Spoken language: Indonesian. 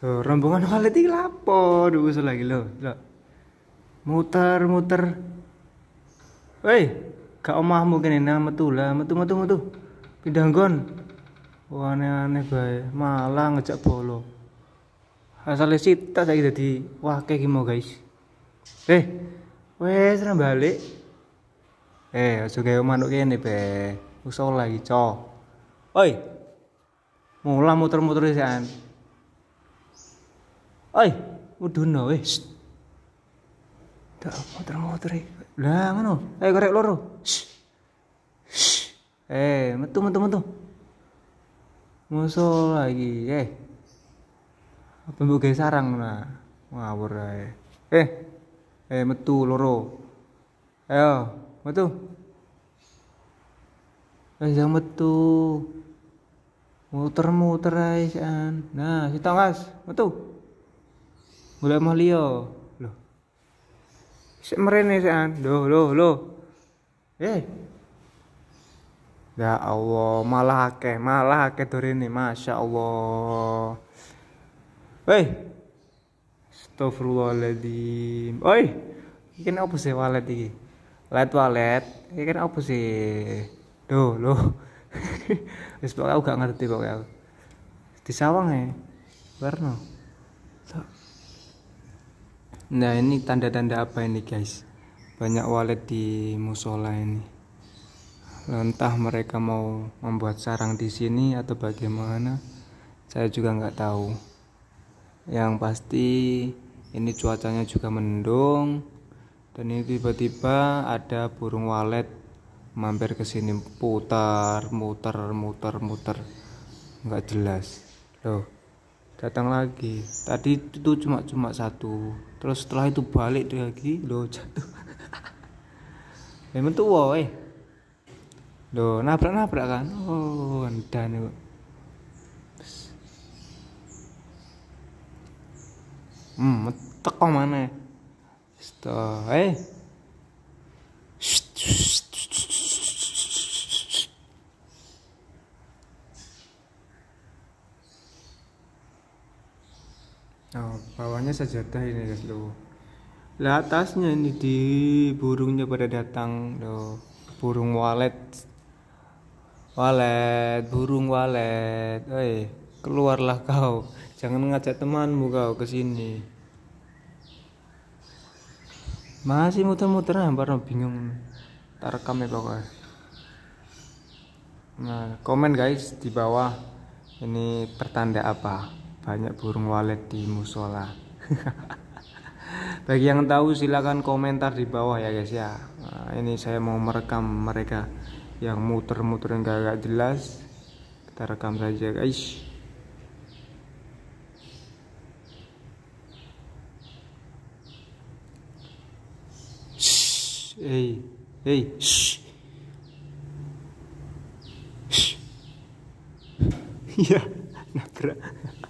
Loh, rombongan walet iki lapo duwe lagi lo lo, Muter-muter. Woi, gak omah mungkin nah, ini metu lah, metu metu metu. Pindah gon. Wah aneh-aneh bae, malah ngejak bolo. sih tak lagi jadi, wah kayak gimau guys. Eh, wes serang balik. Eh, kayak omah manuk ini be. Usah lagi, cow, Woi, Mula muter-muter an. Oi, no wes. Dak motor-motor Lah ngono. Eh korek loro. Eh, metu metu metu. Musuh lagi. Eh. Apa mbok sarang lah. Ngawur ae. Eh. Eh metu loro. Ayo, metu. Eh, jangan metu. Muter-muter ae, Nah, ngas metu gula mah liya loh sik mrene sekan lho lho lho eh Ya Allah, malah akeh, malah akeh dorene, Masya Allah. Woi. Astagfirullahaladzim. Oi. Iki apa sih walet iki? Let walet. Iki kan apa sih? Duh, lho. Wis pokoke aku gak ngerti pokoke ya, Di sawang ya Warno. Nah ini tanda-tanda apa ini guys? Banyak walet di musola ini. Entah mereka mau membuat sarang di sini atau bagaimana, saya juga nggak tahu. Yang pasti ini cuacanya juga mendung dan ini tiba-tiba ada burung walet mampir ke sini putar muter muter muter nggak jelas loh datang lagi tadi itu cuma cuma satu terus setelah itu balik lagi lo jatuh memang tuh woi eh. lo nabrak nabrak kan oh dan hmm tekong mana ya eh Oh, bawahnya sajadah ini guys lo, Lah atasnya ini di burungnya pada datang lo Burung walet. Walet, burung walet. Oi, keluarlah kau. Jangan ngajak temanmu kau ke sini. Masih muter-muter hampir ah, bingung. rekam ya pokoknya. Nah, komen guys di bawah ini pertanda apa? banyak burung walet di musola bagi yang tahu silakan komentar di bawah ya guys ya nah, ini saya mau merekam mereka yang muter-muter yang -muter agak jelas kita rekam saja guys Hei, hey hey shh. Iya, nabrak.